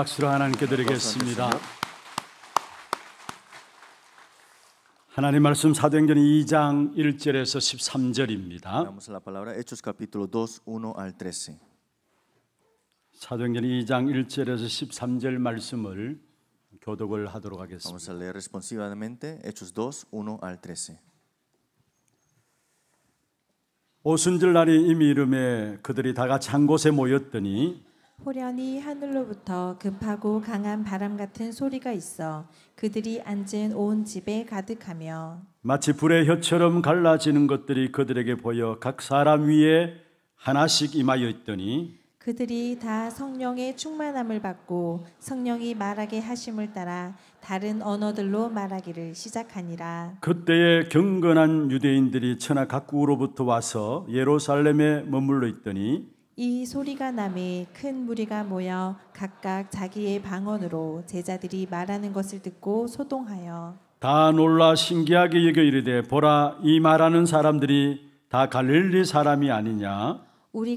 박수로 하나님께 드리겠습니다. 하나님 말씀 사도행전 2장 1절에서 13절입니다. 사도행전 2장 1절에서 13절 말씀을 교독을 하도록 하겠습니다. 오순절 날이 이미 이름에 그들이 다 같이 한 곳에 모였더니 호련히 하늘로부터 급하고 강한 바람 같은 소리가 있어 그들이 앉은 온 집에 가득하며 마치 불의 혀처럼 갈라지는 것들이 그들에게 보여 각 사람 위에 하나씩 임하여 있더니 그들이 다 성령의 충만함을 받고 성령이 말하게 하심을 따라 다른 언어들로 말하기를 시작하니라. 그때에 경건한 유대인들이 천하 각국으로부터 와서 예루살렘에 머물러 있더니 이 소리가 남에 큰 무리가 모여 각각 자기의 방언으로 제자들이 말하는 것을 듣고 소동하여 다 놀라 신기하게 여겨 이르되 보라 이 말하는 사람들이 다 갈릴리 사람이 아니냐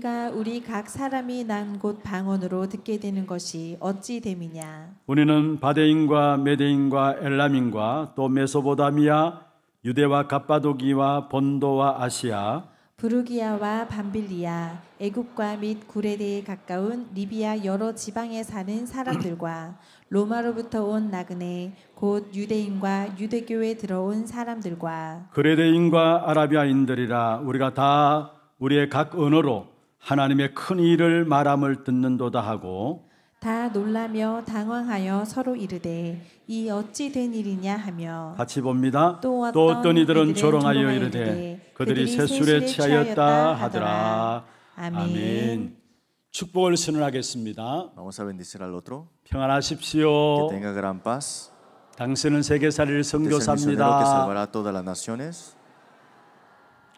우리가 우리 각 사람이 난 곳 방언으로 듣게 되는 것이 어찌 됨이냐 우리는 바데인과 메데인과 엘람인과 또 메소보다미아 유대와 갑바도기와 본도와 아시아 부르기아와 밤빌리아, 애굽과 및 구레대에 가까운 리비아 여러 지방에 사는 사람들과 로마로부터 온 나그네, 곧 유대인과 유대교에 들어온 사람들과 그레대인과 아라비아인들이라 우리가 다 우리의 각 언어로 하나님의 큰 일을 말함을 듣는도다 하고 다 놀라며 당황하여 서로 이르되 이 어찌 된 일이냐 하며 같이 봅니다. 또 어떤, 또 어떤 이들은 조롱하여, 이르되 그들이 새술에 취하였다 하더라. 아멘. 아멘. 축복을 선언하겠습니다. 평안하십시오. 당신은 세계사를 선교사입니다.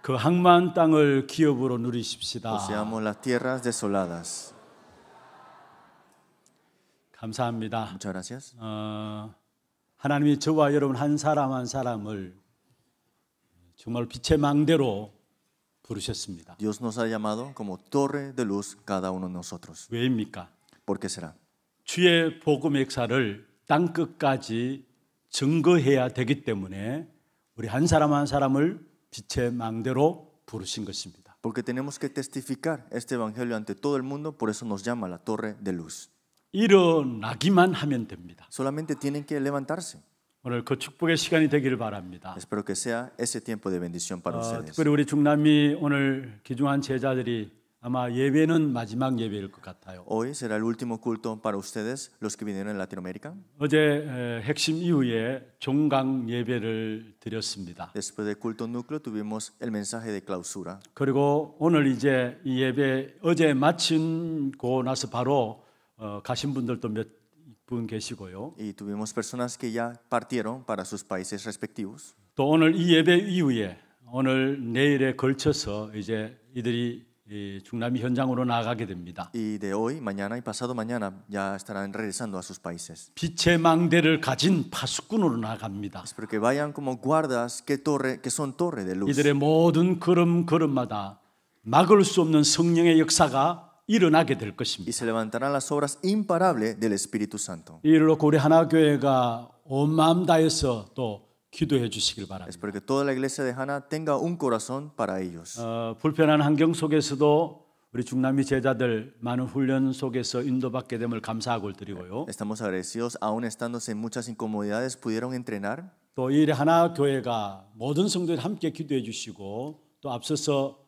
그 항만 땅을 기업으로 누리십시다. 감사합니다. Muchas 어, 하나님이 저와 여러분 한 사람 한 사람을 정말 빛의 망대로 부르셨습니다. Dios nos ha llamado como torre de luz cada uno de nosotros. 왜입니까? ¿Por qué será? 주의 복음 역사를 땅 끝까지 증거해야 되기 때문에 우리 한 사람 한 사람을 빛의 망대로 부르신 것입니다. Porque tenemos que testificar este evangelio ante todo el mundo, por eso nos llama la torre de luz. 일어나기만 하면 됩니다. Solamente tienen que levantarse. 오늘 그 축복의 시간이 되기를 바랍니다. Espero que sea ese tiempo de bendición para 어, ustedes. 특별히 우리 중남미 오늘 귀중한 제자들이 아마 예배는 마지막 예배일 것 같아요. Hoy será el último culto para ustedes, los que vinieron en Latinoamérica. 어제 에, 핵심 이후에 종강 예배를 드렸습니다. Después del culto núcleo tuvimos el mensaje de clausura. 그리고 오늘 이제 이 예배 어제 마친 고 나서 바로 어, 가신 분들도 몇 분 계시고요. Y tuvimos personas que ya partieron para sus países respectivos. 또 오늘 이 예배 이후에 오늘 내일에 걸쳐서 이제 이들이 이 중남미 현장으로 나가게 됩니다. Y de hoy, mañana y pasado mañana ya estarán regresando a sus países. 빛의 망대를 가진 파수꾼으로 나갑니다. Espero que vayan como guardas que torre que son torre de luz. 이들의 모든 걸음 걸음마다 막을 수 없는 성령의 역사가 일어나게 될 것입니다. Y se levantarán las obras imparables del Espíritu Santo. 이를 놓고 우리 하나 교회가 온 마음 다해서 또 기도해 주시길 바랍니다. Espero que toda la iglesia de Hana tenga un corazón para ellos. 어, 불편한 환경 속에서도 우리 중남미 제자들 많은 훈련 속에서 인도받게 됨을 감사하고 드리고요. Estamos agradecidos aun estándose en muchas incomodidades pudieron entrenar. 또이 일에 하나 교회가 모든 성도들 함께 기도해 주시고 또 앞서서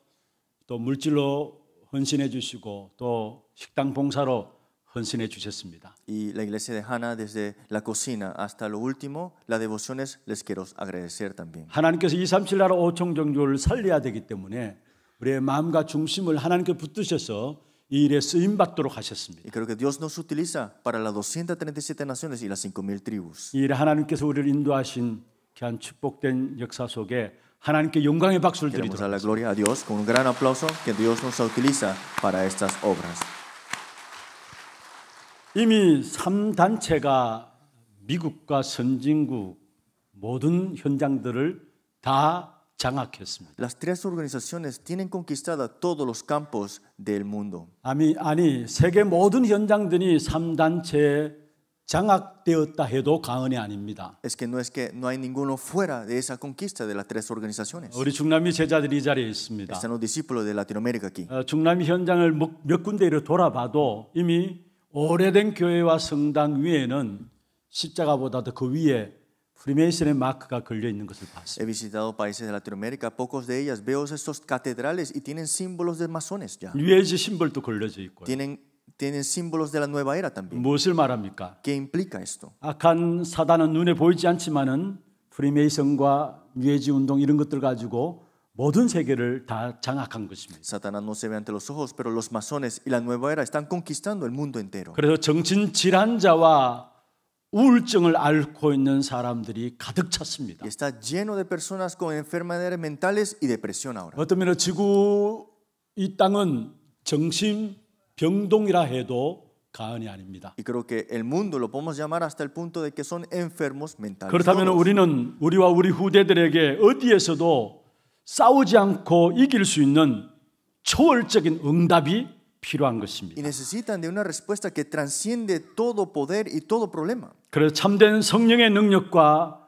또 물질로 헌신해 주시고 또 식당 봉사로 헌신해 주셨습니다. Y la iglesia de Hana desde la cocina hasta lo último, las devociones les quiero agradecer también. 하나님께서 237 나라 5총 정교를 살려야 되기 때문에 우리의 마음과 중심을 하나님께 붙드셔서 이 일에 쓰임 받도록 하셨습니다. Y creo que Dios nos utiliza para las 237 naciones y las 5000 tribus. 이 일에 하나님께서 우리를 인도하신 귀한 축복된 역사 속에 하나님께 영광의 박수를 드리도록 la gloria a Dios con un gran aplauso que Dios nos utiliza para estas obras. 이미 3단체가 미국과 선진국 모든 현장들을 다 장악했습니다. Las tres organizaciones tienen conquistada todos los campos del mundo. 아니, 아니 세계 모든 현장들이 3단체의 장악되었다 해도 과언이 아닙니다. Es que no es que no hay ninguno fuera de esa conquista de las tres organizaciones. 우리 중남미 제자들이 이 자리에 있습니다. Están los discípulos de Latinoamérica aquí. 어, 중남미 현장을 몇, 몇 군데를 돌아봐도 이미 오래된 교회와 성당 위에는 십자가보다도 그 위에 프리메이슨의 마크가 걸려 있는 것을 봤습니다. He visitado países de Latinoamérica, pocos de ellas veo estos catedrales y tienen símbolos de masones ya. 유에지 심벌도 걸려져 있고요. Tienen tienen símbolos de la nueva era también. 무엇을 말합니까? ¿Qué implica esto? 악한 사단은 눈에 보이지 않지만은 프리메이슨과 유해지 운동 이런 것들 가지고 모든 세계를 다 장악한 것입니다. Satanás no se ve ante los ojos, pero los masones y la nueva era están conquistando el mundo entero. 그래서 정신 질환자와 우울증을 앓고 있는 사람들이 가득 찼습니다. Y está lleno de personas con enfermedades mentales y depresión ahora. 어떤 면에서 지구 이 땅은 정신 병동이라 해도 가언이 아닙니다. Y creo que el mundo lo podemos llamar hasta el punto de que son enfermos mentales. 그렇다면 우리는 우리와 우리 후대들에게 어디에서도 싸우지 않고 이길 수 있는 초월적인 응답이 필요한 것입니다. Y necesitan de una respuesta que transciende todo poder y todo problema. 그래서 참된 성령의 능력과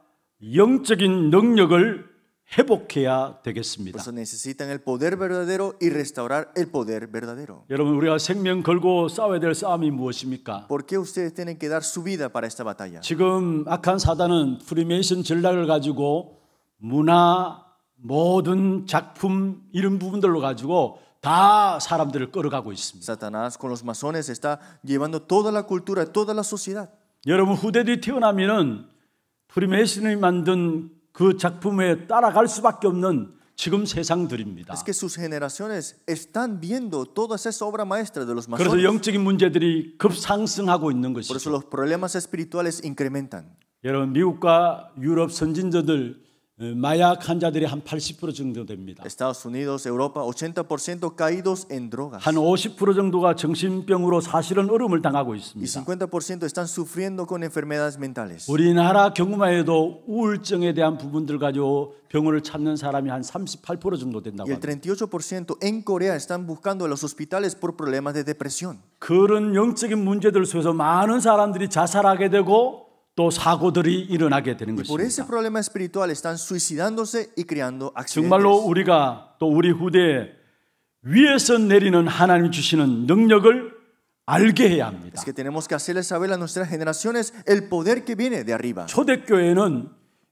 영적인 능력을 회복해야 되겠습니다. Por eso necesitan el poder verdadero y restaurar el poder verdadero. 여러분 우리가 생명 걸고 싸워야 될 싸움이 무엇입니까? ¿Por qué ustedes tienen que dar su vida para esta batalla? 지금 악한 사단은 프리메이슨 전략을 가지고 문화 모든 작품 이런 부분들로 가지고 다 사람들을 끌어가고 있습니다. Satanás con los masones está llevando toda la cultura, toda la sociedad. 여러분 후대들이 태어나면은 프리메이슨이 만든 그 작품에 따라갈 수밖에 없는 지금 세상들입니다. Es que sus generaciones están viendo toda esa obra maestra de los masones. 그래서 영적인 문제들이 급상승하고 있는 것이죠. Por eso los problemas espirituales incrementan. 여러분 미국과 유럽 선진자들 마약 환자들이 한 80% 정도 됩니다. Estados Unidos, Europa 80% caídos en drogas. 한50% 정도가 정신병으로 사실은 어려움을 당하고 있습니다. Y 50% están sufriendo con enfermedades mentales. 우리나라 경우만해도 우울증에 대한 부분들 가지고 병원을 찾는 사람이 한 38% 정도 된다고 합니다. El 38% en Corea están buscando los hospitales por problemas de depresión. 그런 영적인 문제들 속에서 많은 사람들이 자살하게 되고 또 사고들이 일어나게 되는 것입니다. 정말로 우리가 또 우리 후대에 위에서 내리는 하나님 주시는 능력을 알게 해야 합니다. 초대교회는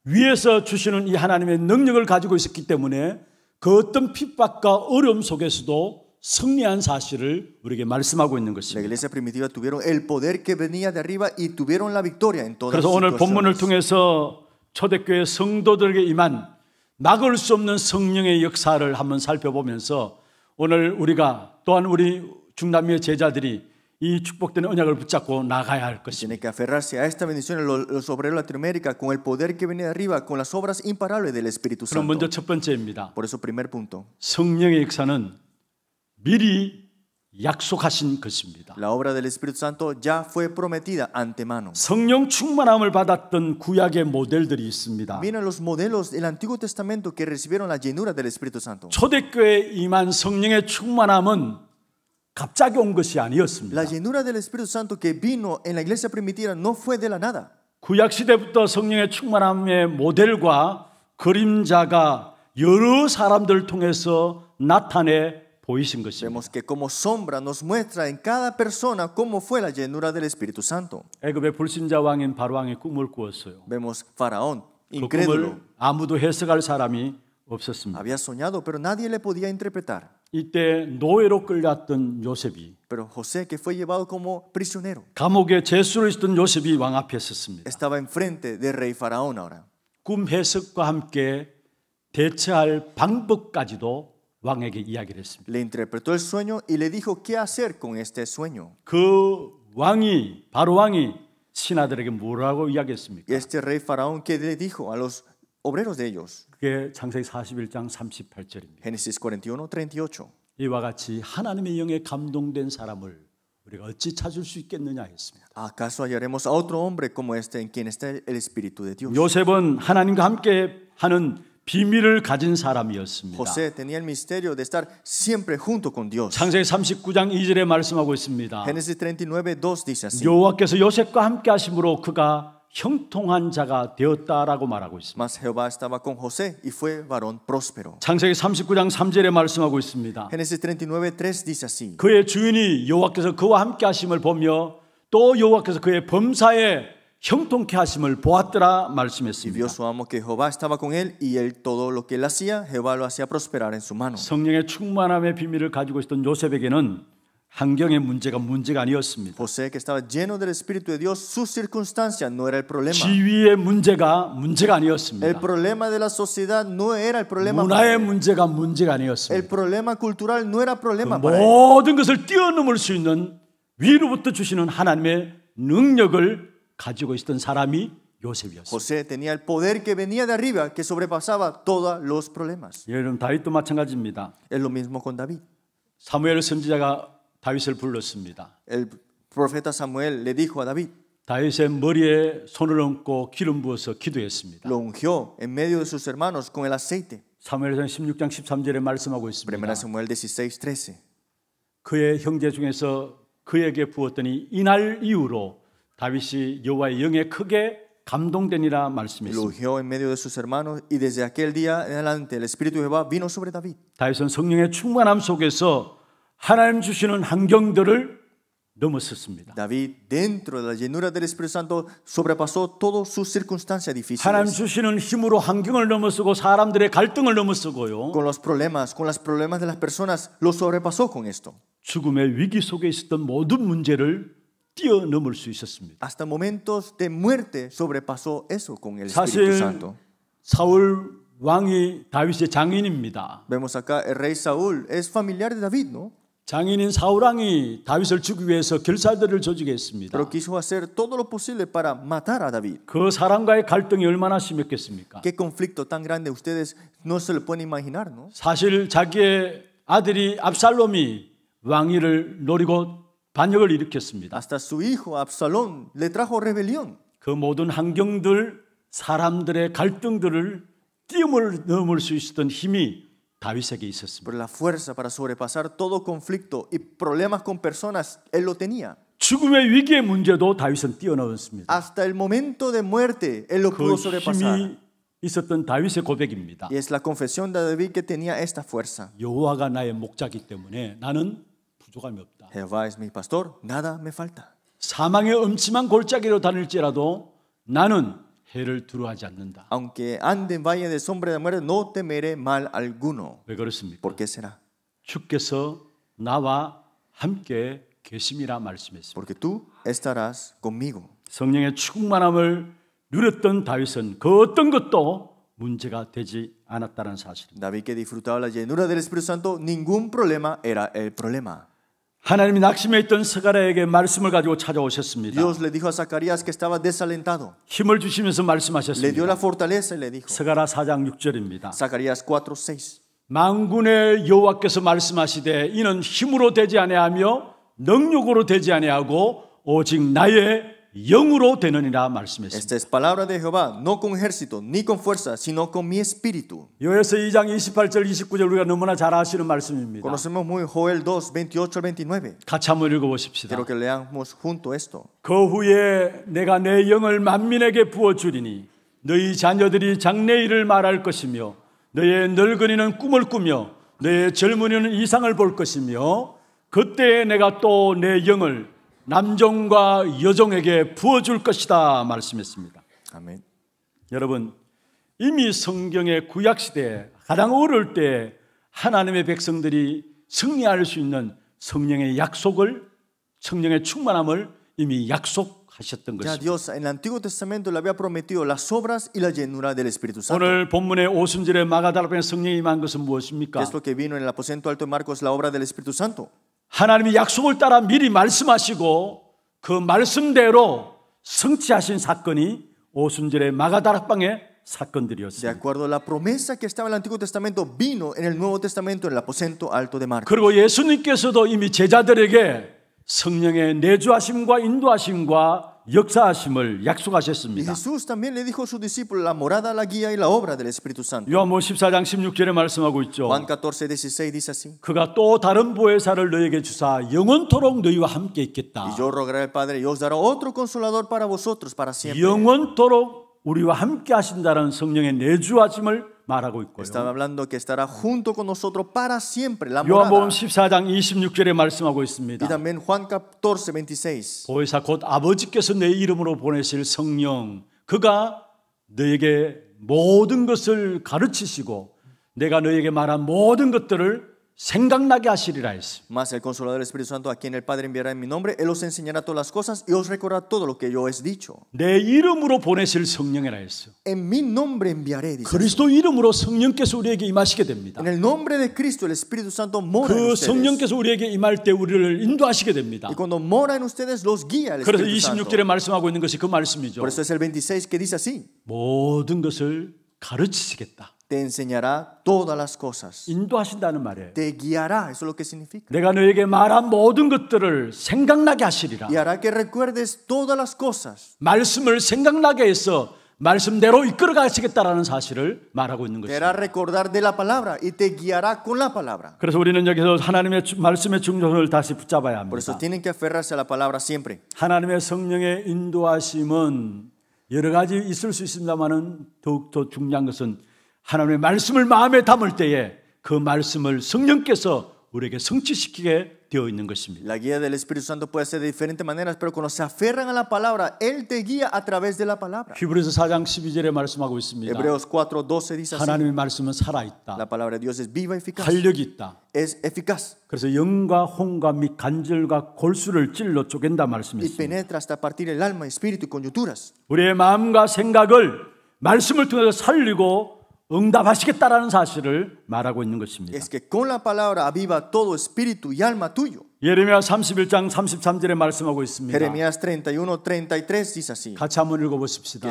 위에서 주시는 이 하나님의 능력을 가지고 있었기 때문에 그 어떤 핍박과 어려움 속에서도 승리한 사실을 우리에게 말씀하고 있는 것입니다. La iglesia primitiva tuvieron el poder que venía de arriba y tuvieron la victoria en todas 그래서 오늘 본문을 통해서 초대교회 성도들에게 임한 막을 수 없는 성령의 역사를 한번 살펴보면서 오늘 우리가 또한 우리 중남미의 제자들이 이 축복된 언약을 붙잡고 나가야 할 것입니다. Tiene que aferrarse a esta bendición los obreros de Latinoamérica con el poder que viene de arriba, con las obras imparables del Espíritu Santo. 그럼 먼저 첫 번째입니다. Por eso primer punto. 성령의 역사는 미리 약속하신 것입니다. La obra del Espíritu Santo ya fue prometida antemano. 성령 충만함을 받았던 구약의 모델들이 있습니다. Miren los modelos del Antiguo Testamento que recibieron la llenura del Espíritu Santo. 초대교회 임한 성령의 충만함은 갑자기 온 것이 아니었습니다. La llenura del Espíritu Santo que vino en la iglesia primitiva no fue de la nada. 구약 시대부터 성령의 충만함의 모델과 그림자가 여러 사람들 통해서 나타내 보이신 것입니다. Vemos que como sombra nos muestra en cada persona cómo fue la llenura del Espíritu Santo. 애굽의 불신자 왕인 바로왕의 꿈을 꾸었어요. Vemos faraón incrédulo. 그 아무도 해석할 사람이 없었습니다. Había soñado, pero nadie le podía interpretar. 이때 노예로 끌려갔던 요셉이 Pero José que fue llevado como prisionero. 감옥에 제수를 있던 요셉이 왕 앞에 섰습니다. Estaba enfrente del rey faraón ahora. 꿈 해석과 함께 대처할 방법까지도 왕에게 이야기를 했습니다. Le interpretó el sueño y le dijo qué hacer con este sueño. 그 왕이 바로 왕이 신하들에게 뭐라고 이야기했습니까? Este rey faraón qué le dijo a los obreros de ellos. 그게 창세기 41장 38절입니다. Génesis 41:38. 이와 같이 하나님의 영에 감동된 사람을 우리가 어찌 찾을 수 있겠느냐 했습니다. ¿Acaso hallaremos a otro hombre como este en quien está el espíritu de Dios? 요셉은 하나님과 함께 하는 비밀을 가진 사람이었습니다. José tenía el misterio de estar siempre junto con Dios. 창세기 39장 2절에 말씀하고 있습니다. Génesis 39:2 dice así. 여호와께서 요셉과 함께 하심으로 그가 형통한 자가 되었다라고 말하고 있습니다. Mas Jehová estaba con José y fue varón próspero. 창세기 39장 3절에 말씀하고 있습니다. Génesis 39:3 dice así. 그의 주인이 여호와께서 그와 함께 하심을 보며 또 여호와께서 그의 범사에 형통케 하심을 보았더라 말씀했습니다. Y vio su amo que Jehová estaba con él y él todo lo que él hacía Jehová lo hacía prosperar en su mano. 성령의 충만함의 비밀을 가지고 있던 요셉에게는 환경의 문제가 문제가 아니었습니다. José que estaba lleno del espíritu de Dios, su circunstancia no era el problema. 지위의 문제가 문제가 아니었습니다. El problema de la sociedad no era el problema. 문화의 문제가 문제가 아니었습니다. El problema cultural no era problema. 그 모든 것을 뛰어넘을 수 있는 위로부터 주시는 하나님의 능력을 가지고 있었던 사람이 요셉이었습니다. José tenía el poder que venía de arriba que sobrepasaba todos los problemas. 여러분 다윗도 마찬가지입니다. Es lo mismo con David. 사무엘 선지자가 다윗을 불렀습니다. El profeta Samuel le dijo a David 다윗의 머리에 손을 얹고 기름 부어서 기도했습니다. Lo ungió en medio de sus hermanos con el aceite. 사무엘상 16장 13절에 말씀하고 있습니다. 1 Samuel 16:13. 그의 형제 중에서 그에게 부었더니 이날 이후로 다윗이 여호와의 영에 크게 감동되니라 말씀했습니다. en medio de sus hermanos y desde aquel día en adelante el espíritu de Jehová vino sobre David. 다윗은 성령의 충만함 속에서 하나님 주시는 환경들을 넘어섰습니다. David dentro de la llenura del Espíritu Santo sobrepasó todas sus circunstancias difíciles. 하나님 주시는 힘으로 환경을 넘어서고 사람들의 갈등을 넘어서고요. Con los problemas, con los problemas de las personas lo sobrepasó con esto. 죽음의 위기 속에 있었던 모든 문제를 뛰어넘을 수 있었습니다. Hasta momentos de muerte sobrepasó eso con el Espíritu Santo. 사울 왕이 다윗의 장인입니다. Vemos acá el rey Saúl es familiar de David, ¿no? 장인인 사울 왕이 다윗을 죽이기 위해서 결사들을 조직했습니다. Pero quiso hacer todo lo posible para matar a David. 그 사람과의 갈등이 얼마나 심했겠습니까? Qué conflicto tan grande ustedes no se lo pueden imaginar, ¿no? 사실 자기의 아들이 압살롬이 왕위를 노리고 반역을 일으켰습니다. Hasta su hijo Absalón le trajo rebelión. 그 모든 환경들, 사람들의 갈등들을 뛰어넘을 수 있었던 힘이 다윗에게 있었습니다. Pero la fuerza para sobrepasar todo conflicto y problemas con personas él lo tenía. 죽음의 위기의 문제도 다윗은 뛰어넘었습니다. Hasta el momento de muerte él lo pudo sobrepasar. 있었던 다윗의 고백입니다. Y es la confesión de David que tenía esta fuerza. 여호와가 나의 목자기 때문에 나는 부족함이 없다. Jehová es mi pastor, nada me falta. 사망의 음침한 골짜기로 다닐지라도 나는 해를 두려워하지 않는다. Aunque ande en valle de sombra de muerte, no temeré mal alguno. 왜 그렇습니까? ¿Por qué será? 주께서 나와 함께 계심이라 말씀했습니다. Porque tú estarás conmigo. 성령의 충만함을 누렸던 다윗은 그 어떤 것도 문제가 되지 않았다는 사실입니다. David que disfrutaba la llenura del Espíritu Santo, ningún problema era el problema. 하나님이 낙심해 있던 스가랴에게 말씀을 가지고 찾아오셨습니다. Dios le dijo a Zacarías que estaba desalentado. 힘을 주시면서 말씀하셨습니다. Le dio la fortaleza y le dijo. 스가랴 4장 6절입니다. Zacarías 4:6. 만군의 여호와께서 말씀하시되 이는 힘으로 되지 아니하며 능력으로 되지 아니하고 오직 나의 영으로 되느니라 말씀했습니다. Esta es palabra de Jehová, no con ejército ni con fuerza, sino con mi espíritu. 요에서 2장 28절 29절 우리가 너무나 잘 아시는 말씀입니다. Conocemos muy Joel 2, 28 29. 같이 한번 읽어 보십시다. Quiero que leamos junto esto. 그 후에 내가 내 영을 만민에게 부어 주리니 너희 자녀들이 장래일을 말할 것이며 너희 늙은이는 꿈을 꾸며 너희 젊은이는 이상을 볼 것이며 그때에 내가 또 내 영을 남종과 여종에게 부어줄 것이다 말씀했습니다. 아멘. 여러분 이미 성경의 구약 시대에 가장 어릴 때 하나님의 백성들이 승리할 수 있는 성령의 약속을 성령의 충만함을 이미 약속하셨던 것입니다. Dios en el Antiguo Testamento le había prometido las obras y la llenura del Espíritu Santo. 오늘 본문의 오순절에 마가다락방에 성령이 임한 것은 무엇입니까? Es lo que vino en el aposento alto de Marcos la obra del Espíritu Santo. 하나님이 약속을 따라 미리 말씀하시고 그 말씀대로 성취하신 사건이 오순절의 마가다락방의 사건들이었습니다. De acuerdo a la promesa que estaba en el Antiguo Testamento vino en el Nuevo Testamento en el aposento alto de Marcos. 그리고 예수님께서도 이미 제자들에게 성령의 내주하심과 인도하심과 역사하심을 약속하셨습니다. Jesús también le dijo a sus discípulos la morada, la guía y la obra del Espíritu Santo. 요한복음 14장 16절에 말씀하고 있죠. Juan 14:16 dice así. 그가 또 다른 보혜사를 너에게 주사 영원토록 너희와 함께 있겠다. Y yo rogaré al Padre y os dará otro consolador para vosotros para siempre. 영원토록 우리와 함께 하신다는 성령의 내주하심을 말하고 있고요. Estaba hablando que estará junto con nosotros para siempre. La morada. 요한복음 14장 26절에 말씀하고 있습니다. Y también Juan 14, 26. 보혜사 곧 아버지께서 내 이름으로 보내실 성령 그가 너에게 모든 것을 가르치시고 내가 너에게 말한 모든 것들을 생각나게 하시리라 했어요. Mas el consolador del Espíritu Santo a quien el Padre enviará en mi nombre, él os enseñará todas las cosas y os recordará todo lo que yo he dicho. 내 이름으로 보내실 성령이라 했어요. En mi nombre enviaré. Dice. 그리스도 이름으로 성령께서 우리에게 임하시게 됩니다. En el nombre de Cristo el Espíritu Santo mora en 그 ustedes. 성령께서 우리에게 임할 때 우리를 인도하시게 됩니다. Y cuando mora en ustedes los guía el 그래서 Espíritu Santo. 그래서 26절에 말씀하고 있는 것이 그 말씀이죠. Por eso es el 26 que dice así. 모든 것을 가르치시겠다. Te enseñará todas las cosas. 인도하신다는 말이에요. Te guiará, eso es lo que significa. 내가 너에게 말한 모든 것들을 생각나게 하시리라. Y hará que recuerdes todas las cosas. 말씀을 생각나게 해서 말씀대로 이끌어 가시겠다라는 사실을 말하고 있는 것입니다. Te hará recordar de la palabra y te guiará con la palabra. 그래서 우리는 여기서 하나님의 주- 말씀의 중요성을 다시 붙잡아야 Por eso 합니다. tienen que aferrarse a la palabra siempre. 하나님의 성령의 인도하심은 여러 가지 있을 수 있습니다만은 더욱더 중요한 것은 하나님의 말씀을 마음에 담을 때에 그 말씀을 성령께서 우리에게 성취시키게 되어 있는 것입니다. La guía del Espíritu Santo puede ser de diferentes maneras, pero cuando se aferran a la palabra, él te guía a través de la palabra. 히브리서 4장 12절에 말씀하고 있습니다. Hebreos 4:12 dice así. 하나님의 말씀은 살아 있다. La palabra de Dios es viva y eficaz. 활력이 있다. Es eficaz. 그래서 영과 혼과 및 간절과 골수를 찔러 쪼갠다 말씀했습니다. Y penetra hasta partir el alma, espíritu y coyunturas. 우리의 마음과 생각을 말씀을 통해서 살리고 응답하시겠다라는 사실을 말하고 있는 것입니다. 예레미야 31장 33절에 말씀하고 있습니다. 같이 한번 읽어 보십시다.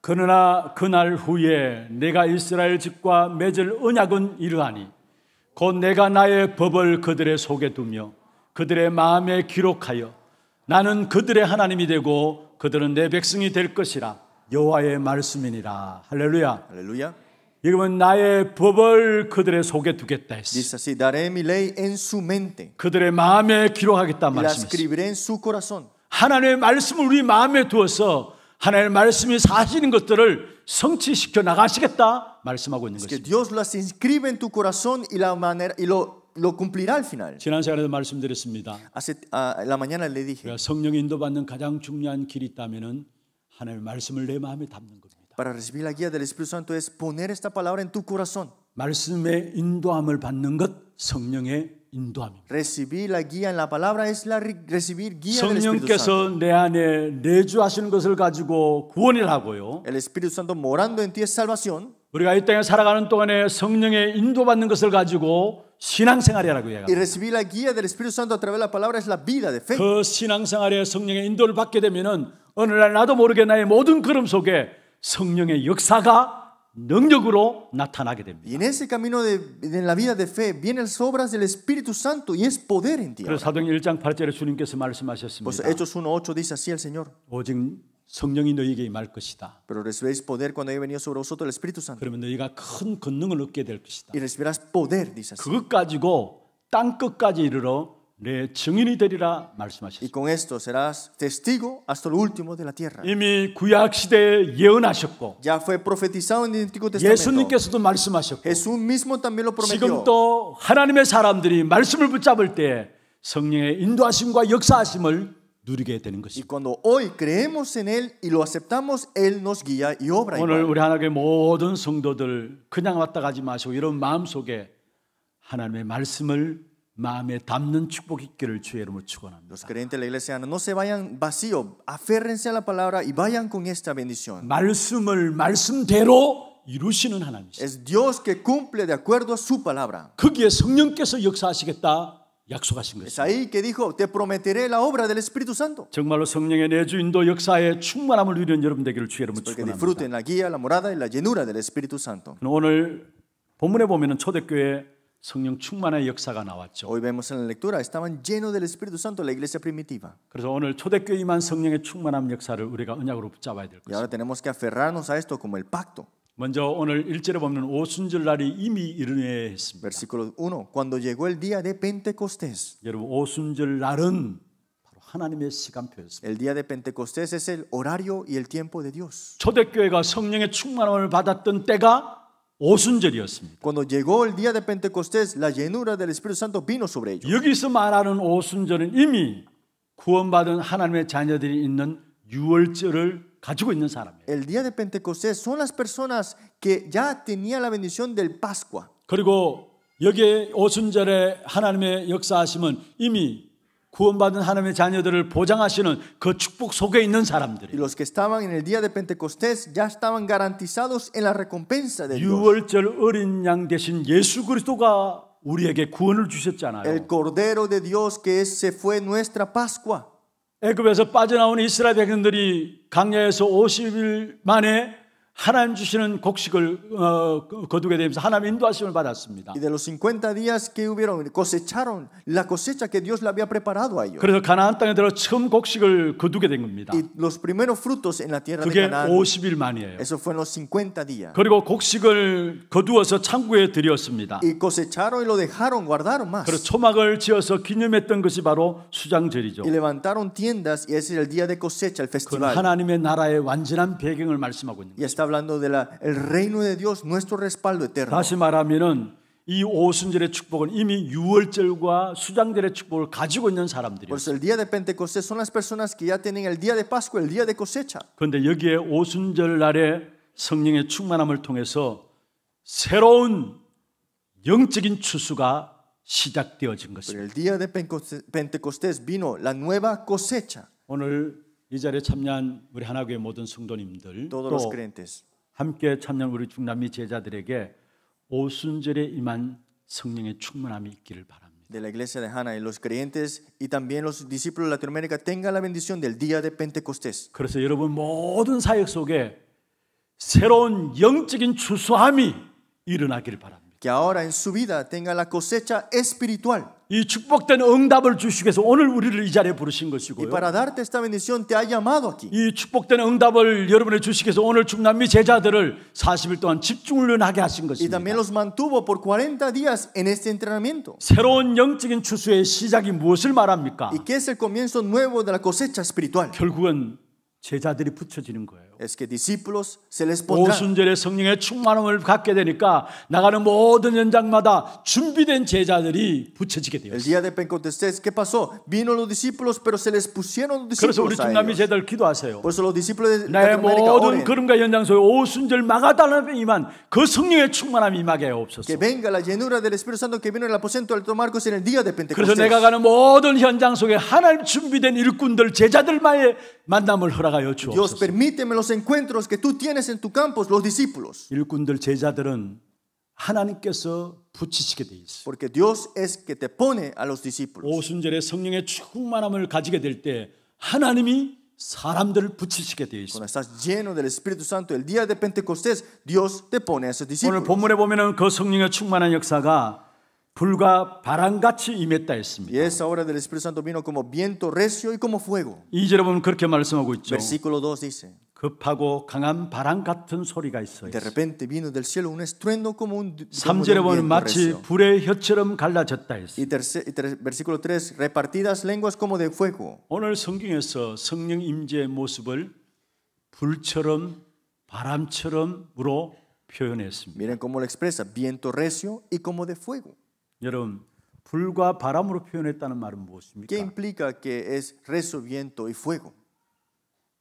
그러나 그날 후에 내가 이스라엘 집과 맺을 언약은 이러하니 곧 내가 나의 법을 그들의 속에 두며 그들의 마음에 기록하여 나는 그들의 하나님이 되고 그들은 내 백성이 될 것이라 여호와의 말씀이니라. 할렐루야. 할렐루야. 여러 나의 법을 그들의 속에 두겠다 했어. d i 그들의 마음에 기록하겠다 말씀했어. e s 하나님의 말씀을 우리 마음에 두어서 하나님의 말씀이 사실인 것들을 성취시켜 나가시겠다 말씀하고 있는 것입니다. 지난 시간에도 말씀드렸습니다. Ah, 성령 인도받는 가장 중요한 길이 있다면은 하나님의 말씀을 내 마음에 담는 겁니다. Para recibir la guía del Espíritu Santo es poner esta palabra en tu corazón. 말씀의 인도함을 받는 것 성령의 인도함입니다. Recibir la guía en la palabra es la recibir guía del Espíritu Santo. 성령께서 내 안에 내주하시는 것을 가지고 구원을 하고요. El Espíritu Santo morando en ti es salvación. 우리가 이 땅에 살아가는 동안에 성령의 인도받는 것을 가지고 신앙생활이라고 얘기합니다. Y recibir la guía del Espíritu Santo a través de la palabra es la vida de fe. 그 신앙생활에 성령의 인도를 받게 되면은 오늘날 나도 모르게 나의 모든 걸음 속에 성령의 역사가 능력으로 나타나게 됩니다. Y en ese camino de, de la vida de fe vienen las obras del Espíritu Santo y es poder en ti. 그래서 사도행 1장 8절에 주님께서 말씀하셨습니다. Pues Hechos 1:8 dice así el Señor. 오직 성령이 너희에게 임할 것이다. Pero recibiréis poder cuando haya venido sobre vosotros el Espíritu Santo. 그러면 너희가 큰 권능을 얻게 될 것이다. Y recibirás poder dice así. 그것 가지고 땅 끝까지 이르러 내 증인이 되리라 말씀하셨습니다. Y con esto serás testigo hasta lo último de la tierra. 이미 구약 시대에 예언하셨고 Ya fue profetizado en el Antiguo Testamento. 예수님께서도 말씀하셨고 Jesús mismo también lo prometió. 지금 또 하나님의 사람들이 말씀을 붙잡을 때 성령의 인도하심과 역사하심을 누리게 되는 것입니다. Y cuando hoy creemos en él y lo aceptamos, él nos guía y obra. 오늘 우리 하나님의 모든 성도들 그냥 왔다 가지 마시고 이런 마음속에 하나님의 말씀을 마음에 담는 축복 있기를 주의 이름으로 축원합니다. Los creyentes de la iglesia no se vayan vacío, aférrense a la palabra y vayan con esta bendición. 말씀을 말씀대로 이루시는 하나님이시. Es Dios que cumple de acuerdo a su palabra. 거기에 성령께서 역사하시겠다 약속하신 것입니다. Es ahí que dijo, te prometeré la obra del Espíritu Santo. 정말로 성령의 내주인도 역사에 충만함을 누리는 여러분 되기를 주의 이름으로 축원합니다. Porque disfruten la guía, la morada y la llenura del Espíritu Santo. 오늘 본문에 보면은 초대교회 성령 충만의 역사가 나왔죠. Hoy vemos en la lectura estaban llenos del Espíritu Santo la iglesia primitiva. 그래서 오늘 초대교회 임한 성령의 충만함 역사를 우리가 언약으로 붙잡아야 될 것입니다. Y ahora tenemos que aferrarnos a esto como el pacto. 먼저 오늘 일제로 보면 오순절 날이 이미 이르네 했습니다. Versículo 1. Cuando llegó el día de Pentecostés. 여러분 오순절 날은 바로 하나님의 시간표였습니다. El día de Pentecostés es el horario y el tiempo de Dios. 초대교회가 성령의 충만함을 받았던 때가 오순절이었습니다. Cuando llegó el día de Pentecostés, la llenura del Espíritu Santo vino sobre ellos. 여기서 말하는 오순절은 이미 구원받은 하나님의 자녀들이 있는 유월절을 가지고 있는 사람이에요. El día de Pentecostés son las personas que ya tenía la bendición del Pascua. 그리고 여기에 오순절에 하나님의 역사하심은 이미 구원받은 하나님의 자녀들을 보장하시는 그 축복 속에 있는 사람들이. Los que estaban en el día de Pentecostés ya estaban garantizados en la recompensa de Dios. 유월절 어린 양 대신 예수 그리스도가 우리에게 구원을 주셨잖아요. El cordero de Dios que se fue nuestra Pascua. 애굽에서 빠져나온 이스라엘 백성들이 강야에서 50일 만에 하나님 주시는 곡식을 어, 거두게 되면서 하나님 인도하심을 받았습니다. Y de los 50 días que hubieron cosecharon la cosecha que Dios le había preparado a ellos. 그래서 가나안 땅에 들어 처음 곡식을 거두게 된 겁니다. Y los primeros frutos en la tierra de Canaán. 그게 50일 만이에요. Eso fue en los 50 días. 그리고 곡식을 거두어서 창고에 들였습니다. Y cosecharon y lo dejaron guardaron más. 그래서 초막을 지어서 기념했던 것이 바로 수장절이죠. Y levantaron tiendas y ese era el día de cosecha el festival. 하나님의 나라의 완전한 배경을 말씀하고 있는. Y estaba hablando del reino de Dios, nuestro respaldo eterno. 다시 이 오순절의 축복은 이미 유월절과 축복을 가지고 있는 el día de Pentecostés son las personas que ya tienen el día de Pascua, el día de cosecha. 그런데 오순절 성령의 충만함을 통해서 새로운 영적인 추수가 시작되어진 El día de Pentecostés vino la nueva cosecha. 오늘 이 자리에 참여한 우리 하나교회 모든 성도님들 또 함께 참여한 우리 중남미 제자들에게 오순절에 임한 성령의 충만함이 있기를 바랍니다. de la iglesia de Hannah y los creyentes y también los discípulos de Latinoamérica tengan la bendición del día de Pentecostés. 그래서 여러분 모든 사역 속에 새로운 영적인 추수함이 일어나기를 바랍니다. que ahora en su vida tenga la cosecha espiritual. 이 축복된 응답을 주시기 위해서 오늘 우리를 이 자리에 부르신 것이고요. Y para darte esta bendición te ha llamado aquí. 이 축복된 응답을 여러분에 주시기 위해서 오늘 중남미 제자들을 40일 동안 집중훈련하게 하신 것입니다. Y también los mantuvo por 40 días en este entrenamiento. 새로운 영적인 추수의 시작이 무엇을 말합니까? Y qué es el comienzo nuevo de la cosecha espiritual. 결국은 제자들이 붙여지는 거예요. es que discípulos se les pondrá. 오순절의 성령의 충만함을 갖게 되니까 나가는 모든 연장마다 준비된 제자들이 붙여지게 되었어요. El día de Pentecostés, ¿qué pasó? Vino los discípulos, pero se les pusieron los discípulos. 그래서 우리 중남미 제자들 기도하세요. Por eso los discípulos de 나의 모든 걸음과 연장소에 오순절 마가다는 이만 그 성령의 충만함이 임하게 하옵소서. Que venga la llenura del Espíritu Santo que vino en el aposento de Marcos en el día de Pentecostés. 그래서 내가 가는 모든 현장 속에 하나님 준비된 일꾼들 제자들만의 만남을 허락하여 주옵소서. Dios permíteme los los encuentros que tú tienes en tu campo, los discípulos. 일꾼들 제자들은 하나님께서 붙이시게 돼 있어. Porque Dios es que te pone a los discípulos. 오순절에 성령의 충만함을 가지게 될 때 하나님이 사람들을 붙이시게 돼 있어. Cuando estás lleno del Espíritu Santo el día de Pentecostés, Dios te pone a esos discípulos. 오늘 본문에 보면은 그 성령의 충만한 역사가 불과 바람같이 임했다 했습니다. Y esa obra del Espíritu Santo vino como viento recio y como fuego. 2절에 보면 그렇게 말씀하고 있죠. Versículo 2 dice. 급하고 강한 바람 같은 소리가 있어요. De repente vino del cielo un estruendo como un 3절에 보면 마치 불의 혀처럼 갈라졌다 했어요. Y tercer, versículo 3 repartidas lenguas como de fuego. 오늘 성경에서 성령 임재의 모습을 불처럼 바람처럼으로 표현했습니다. Miren cómo lo expresa, viento recio y como de fuego. 여러분 불과 바람으로 표현했다는 말은 무엇입니까? ¿Qué implica que es recio, viento y fuego?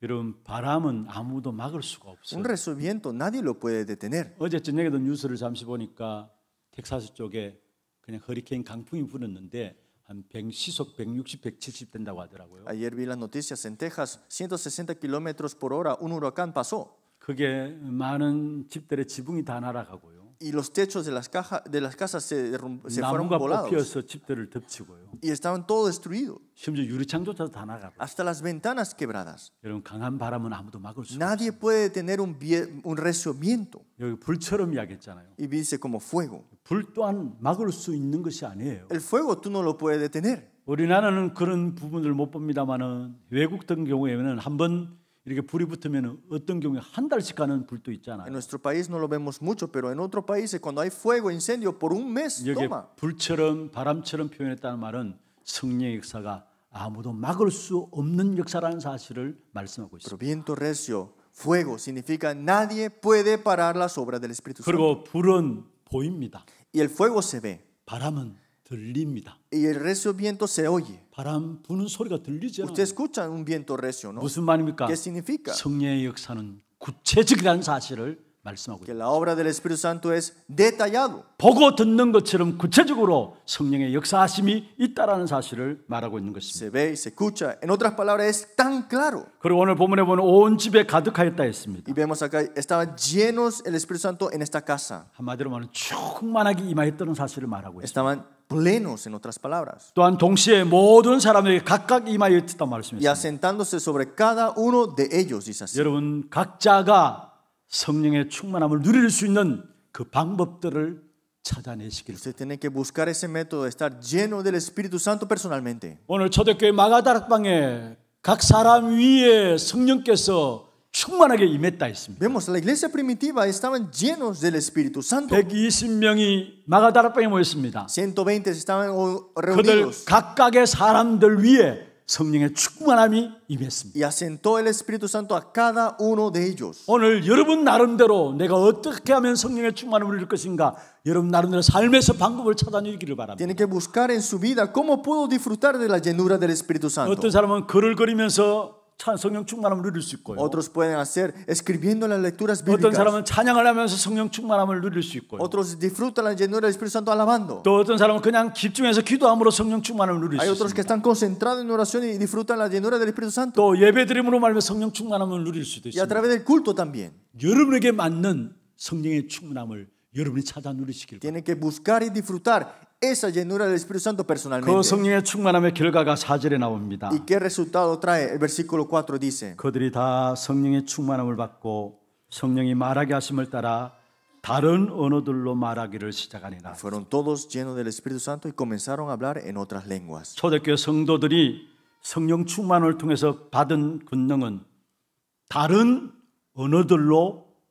여러분 바람은 아무도 막을 수가 없어요. Un rezo viento nadie lo puede detener. 어제 저녁에도 뉴스를 잠시 보니까 텍사스 쪽에 그냥 허리케인 강풍이 불었는데 한 100, 시속 160, 170 된다고 하더라고요. Ayer vi las noticias en Texas, 160 kilómetros por hora un huracán pasó. 그게 많은 집들의 지붕이 다 날아가고요. y los techos de las, caja, de las casas se, se fueron volados. 뽑혀서 집들을 덮치고요. Y estaban todo destruido. 심지어 유리창조차도 다 나가고. Hasta las ventanas quebradas. 여러분 강한 바람은 아무도 막을 수. Nadie 없어요. puede tener un un reciamiento. 여기 불처럼 이야기했잖아요. Y dice como fuego. 불 또한 막을 수 있는 것이 아니에요. El fuego tú no lo puedes detener. 우리나라는 그런 부분을 못 봅니다만은 외국 등 경우에는 한번 이렇게 불이 붙으면 어떤 경우에 한 달씩 가는 불도 있잖아요. En nuestro país no lo vemos mucho, pero en otros países cuando hay fuego, incendio por un mes toma. 불처럼 바람처럼 표현했다는 말은 성령의 역사가 아무도 막을 수 없는 역사라는 사실을 말씀하고 있습니다. Pero viento recio, fuego significa nadie puede parar las obras del Espíritu Santo. 그리고 불은 보입니다. Y el fuego se ve. 바람은 들립니다. Y el recio viento se oye. 바람 부는 소리가 들리잖아요. Usted escucha un viento recio, ¿no? 무슨 말입니까? ¿Qué significa? 성령의 역사는 구체적이라는 사실을 말씀하고 있습니다. La obra del Espíritu Santo es detallado. 보고 듣는 것처럼 구체적으로 성령의 역사하심이 있다라는 사실을 말하고 있는 것입니다. Se ve, se escucha. En otras palabras es tan claro. 그리고 오늘 본문에 보면 온 집에 가득하였다 했습니다. Y vemos acá estaban llenos el Espíritu Santo en esta casa. 한마디로 말하면 충만하게 임하였다는 사실을 말하고 있습니다. Estaban plenos en otras palabras. 또한 동시에 모든 사람에게 각각 임하였다 말씀했습니다. Y asentándose sobre cada uno de ellos dice así. 여러분 각자가 성령의 충만함을 누릴 수 있는 그 방법들을 찾아내시길. Usted tiene que buscar ese método de estar lleno del Espíritu Santo personalmente. 오늘 초대교회 마가다락방에 각 사람 위에 성령께서 충만하게 임했다 했습니다. Vemos la iglesia primitiva estaban llenos del Espíritu Santo. 120명이 마가다락방에 모였습니다. 120 estaban reunidos. 그들 각각의 사람들 위에 성령의 충만함이 임했습니다. Y asentó el Espíritu Santo a cada uno de ellos. 오늘 여러분 나름대로 내가 어떻게 하면 성령의 충만함을 누릴 것인가? 여러분 나름대로 삶에서 방법을 찾아내기를 바랍니다. Tiene que buscar en su vida cómo puedo disfrutar de la llenura del Espíritu Santo. 어떤 사람은 글을 그리면서 Otros pueden hacer escribiendo las lecturas bíblicas. Otros disfrutan la llenura del Espíritu Santo alabando. Hay otros que están concentrados en oración y disfrutan la llenura del Espíritu Santo. Y a través del culto también. Tienen que buscar y disfrutar esa llenura del Espíritu Santo personalmente. ¿Y qué resultado trae? El versículo 4 dice, fueron todos llenos del Espíritu Santo y comenzaron a hablar en otras lenguas. 성도들이 성령 충만을 통해서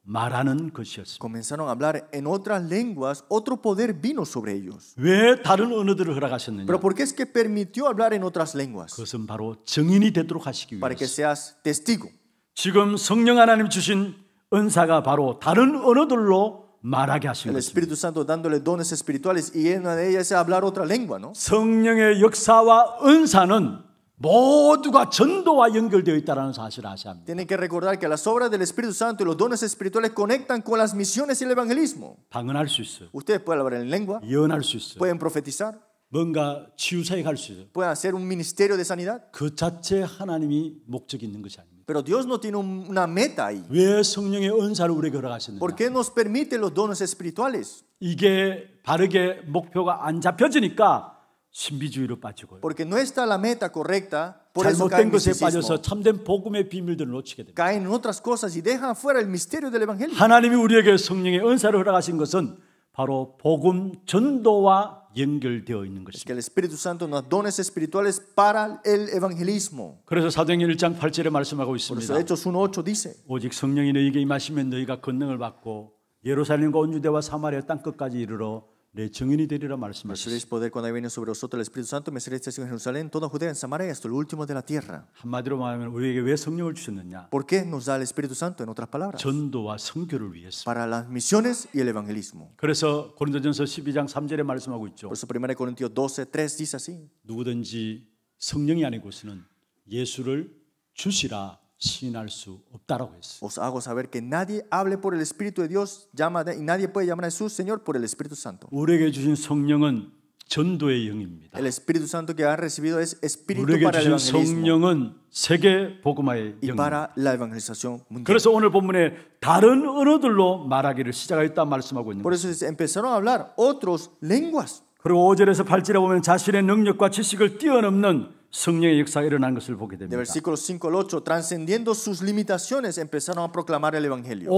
말하는 것이었습니다. Comenzaron a hablar en otras lenguas, otro poder vino sobre ellos. 왜 다른 언어들을 허락하셨느냐? Pero ¿por qué es que permitió hablar en otras lenguas? 그것은 바로 증인이 되도록 하시기 위해서. Para que seas testigo. 지금 성령 하나님 주신 은사가 바로 다른 언어들로 말하게 하신 것입니다. El Espíritu Santo dándole dones espirituales y en una de ellas es hablar otra lengua, ¿no? 성령의 역사와 은사는 모두가 전도와 연결되어 있다는 사실을 아셔야 합니다. Tienen que recordar que las obras del Espíritu Santo y los dones espirituales conectan con las misiones y el evangelismo. 방언할 수 있어요. Ustedes pueden hablar en lengua. 예언할 수 있어요. Pueden profetizar. 뭔가 치유사에 갈수 있어요. Pueden hacer un ministerio de sanidad. 그 자체 하나님이 목적이 있는 것이 아닙니다. Pero Dios no tiene una meta ahí. 왜 성령의 은사를 우리에게 허락하셨느냐? ¿Por qué nos permite los dones espirituales? 이게 바르게 목표가 안 잡혀지니까 신비주의로 빠지고요. Porque no está la meta correcta, por eso caen 것에 빠져서 참된 복음의 비밀들을 놓치게 됩니다. Caen en otras cosas y dejan fuera el misterio del evangelio. 하나님이 우리에게 성령의 은사를 허락하신 것은 바로 복음 전도와 연결되어 있는 것입니다. El Espíritu Santo nos dones espirituales para el evangelismo. 그래서 사도행전 1장 8절에 말씀하고 있습니다. Por eso Hechos 1:8 dice. 오직 성령이 너희에게 임하시면 너희가 권능을 받고 예루살렘과 온 유대와 사마리아 땅 끝까지 이르러 내 증인이 되리라 말씀하셨습니다. poder cuando viene sobre vosotros el Espíritu Santo, me seréis testigos en Jerusalén, toda Judea, en Samaria, hasta lo último de la tierra. 한마디로 말하면 우리에게 왜 성령을 주셨느냐? ¿Por qué nos da el Espíritu Santo? En otras palabras, 전도와 선교를 위해서. para las misiones y el evangelismo. 그래서 고린도전서 12장 3절에 말씀하고 있죠. Por eso 1 Corintios 12, 3 dice así. 누구든지 성령이 아니고서는 예수를 주시라 시인할 수 없다라고 했어요. Os hago saber que nadie hable por el Espíritu de Dios, llama y nadie puede llamar a Jesús Señor por el Espíritu Santo. 우리에게 주신 성령은 전도의 영입니다. El Espíritu Santo que han recibido es espíritu para el evangelismo. 성령은 세계 복음화의 영. Para la evangelización mundial. 그래서 오늘 본문에 다른 언어들로 말하기를 시작하였다 말씀하고 있는. Por eso empezaron a hablar otros lenguas. 그리고 5절에서 8절에 보면 자신의 능력과 지식을 뛰어넘는 De versículos 5 al 8, trascendiendo sus limitaciones, empezaron a proclamar el evangelio.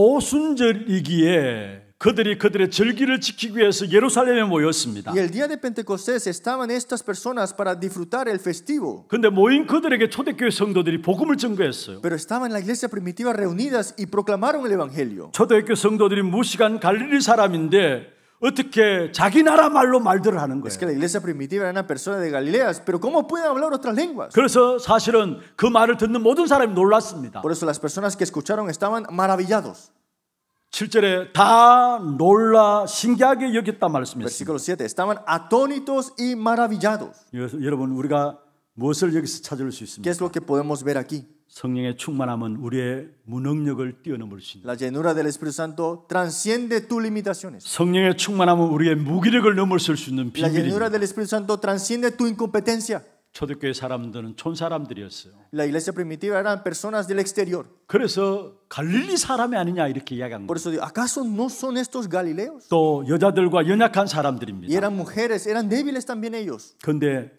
그들의 지키기 위해서 Y el día de Pentecostés estaban estas personas para disfrutar el festivo. Pero estaban en la iglesia primitiva reunidas y proclamaron el evangelio. 초대교회 성도들이 어떻게 자기 나라 말로 말들을 하는 거예요. Es que la iglesia primitiva era una persona de Galilea, pero cómo pueden hablar otras lenguas? 그래서 사실은 그 말을 듣는 모든 사람이 놀랐습니다. Por eso las personas que escucharon estaban maravillados. 7절에 다 놀라 신기하게 여겼다 말씀했습니다. Versículo 7. Estaban atónitos y maravillados. 여러분 우리가 무엇을 여기서 찾을 수 있습니까? ¿Qué es lo que podemos ver aquí? 성령의 충만함은 우리의 무능력을 뛰어넘을 수 있는. La llenura del Espíritu Santo transciende tus limitaciones. 성령의 충만함은 우리의 무기력을 넘어설 수 있는 비밀입니다. La llenura del Espíritu Santo transciende tu incompetencia. 초대교회 사람들은 촌 사람들이었어요. La iglesia primitiva eran personas del exterior. 그래서 갈릴리 사람이 아니냐 이렇게 이야기한 거예요. Por eso digo, ¿acaso no son estos galileos? 또 여자들과 연약한 사람들입니다. Y eran mujeres, eran débiles también ellos. 근데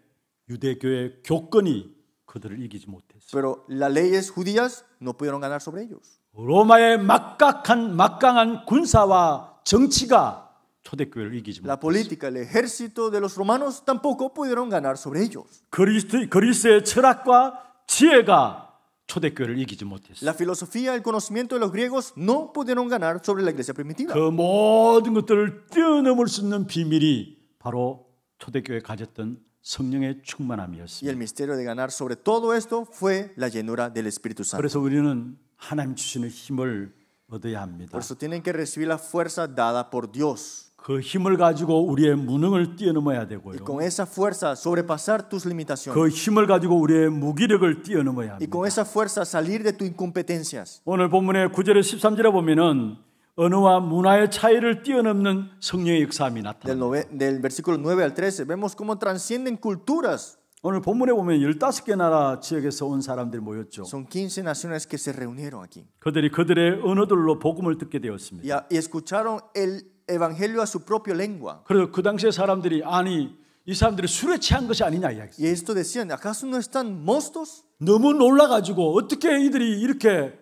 유대교의 교권이 그들을 이기지 못했어요. Pero las leyes judías no pudieron ganar sobre ellos. 로마의 막강한 막강한 군사와 정치가 초대교회를 이기지 못했어요. La política, el ejército de los romanos tampoco pudieron ganar sobre ellos. 그리스 그리스의 철학과 지혜가 초대교회를 이기지 못했어요. La filosofía, el conocimiento de los griegos no pudieron ganar sobre la iglesia primitiva. 그 모든 것들을 뛰어넘을 수 있는 비밀이 바로 초대교회 가졌던 성령의 충만함이었습니다. Y el misterio de ganar sobre todo esto fue la llenura del Espíritu Santo. 그래서 우리는 하나님 주시는 힘을 얻어야 합니다. Por eso tienen que recibir la fuerza dada por Dios. 그 힘을 가지고 우리의 무능을 뛰어넘어야 되고요. Y con esa fuerza sobrepasar tus limitaciones. 그 힘을 가지고 우리의 무기력을 뛰어넘어야 합니다. Y con esa fuerza salir de tus incompetencias. 오늘 본문의 9절에서 13절에 보면은 언어와 문화의 차이를 뛰어넘는 성령의 역사함이 나타납니다. Del versículo 9 al 13 vemos cómo transcienden culturas. 오늘 본문에 보면 15개 나라 지역에서 온 사람들이 모였죠. Son 15 naciones que se reunieron aquí. 그들이 그들의 언어들로 복음을 듣게 되었습니다. Y escucharon el evangelio a su propia lengua. 그래서 그 당시에 사람들이 아니 이 사람들이 술에 취한 것이 아니냐 이야기했어요. Y esto decían, ¿acaso no están mostos? 너무 놀라가지고 어떻게 이들이 이렇게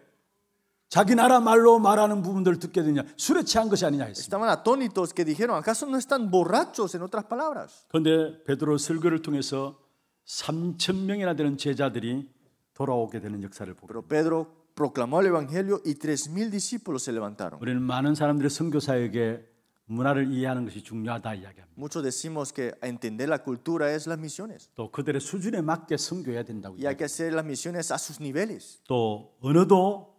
자기 나라 말로 말하는 부분들을 듣게 되냐 술에 취한 것이 아니냐 했습니다. Estaban atónitos que dijeron, ¿acaso no están borrachos en otras palabras? 그런데 베드로 설교를 통해서 3천 명이나 되는 제자들이 돌아오게 되는 역사를 보고. Pero Pedro proclamó el evangelio y 3000 discípulos se levantaron. 우리는 많은 사람들이 선교 사역에 문화를 이해하는 것이 중요하다 이야기합니다. Muchos decimos que entender la cultura es las misiones. 또 그들의 수준에 맞게 선교해야 된다고. Y hay que hacer las misiones a sus niveles. 또 언어도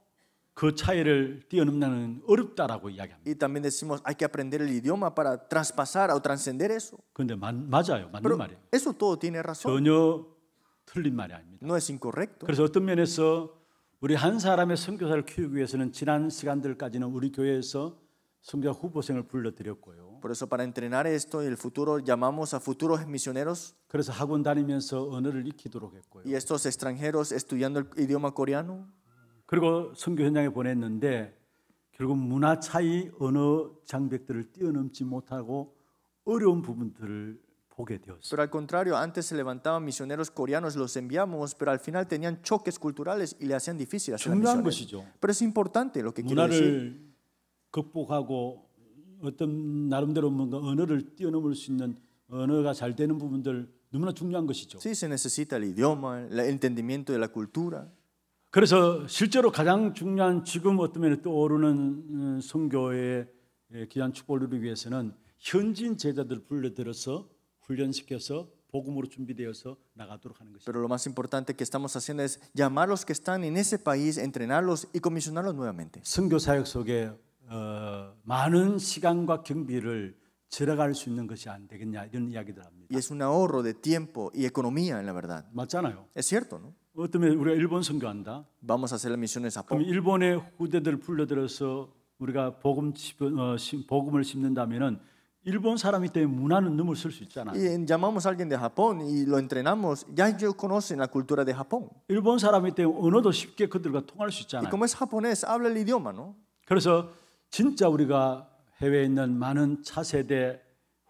그 차이를 뛰어넘는 어렵다라고 이야기합니다. Y también decimos hay que aprender el idioma para traspasar o trascender eso. 근데 마, 맞아요. 맞는 Pero 말이에요. Eso todo tiene razón. 전혀 틀린 말이 아닙니다. No es incorrecto. 그래서 어떤 면에서 우리 한 사람의 선교사를 키우기 위해서는 지난 시간들까지는 우리 교회에서 선교 후보생을 불러드렸고요. Por eso para entrenar esto y el futuro llamamos a futuros misioneros. 그래서 학원 다니면서 언어를 익히도록 했고요. Y estos extranjeros estudiando el idioma coreano. 그리고 선교 현장에 보냈는데 결국 문화 차이, 언어 장벽들을 뛰어넘지 못하고 어려운 부분들을 보게 되었어요. Pero al contrario, antes se levantaban misioneros coreanos, los enviábamos, pero al final tenían choques culturales y le hacían difícil hacer 중요한 것이죠. Pero es importante lo que quiero decir. 극복하고 어떤 나름대로 뭔가 언어를 뛰어넘을 수 있는 언어가 잘 되는 부분들 너무나 중요한 것이죠. Sí, se necesita el idioma, el entendimiento de la cultura. 그래서 실제로 가장 중요한 지금 어떤 면에 떠오르는 선교의 귀한 축복을 누리기 위해서는 현진 제자들 불러들어서 훈련시켜서 Pero lo más importante que estamos haciendo es llamar a los que están en ese país, entrenarlos y comisionarlos nuevamente. 선교 사역 속에 어, 많은 시간과 경비를 절약할 수 있는 것이 안 되겠냐 이런 이야기들 합니다. Y es un ahorro de tiempo y economía en la verdad. 맞잖아요. Es cierto, ¿no? 어쩌면 우리가 일본 선교한다. Vamos a hacer las misiones a 그럼 Japón. 일본의 후대들을 불러들여서 우리가 복음 집- 어, 심- 복음을 심는다면은 일본 사람이 때문에 문화는 넘을 쓸수 있잖아. Y en- llamamos a alguien de Japón y lo entrenamos. Ya ellos conocen la cultura de Japón. 일본 사람이 때문에 언어도 쉽게 그들과 통할 수 Y 있잖아. como es japonés, habla el idioma, ¿no? 그래서 진짜 우리가 해외에 있는 많은 차세대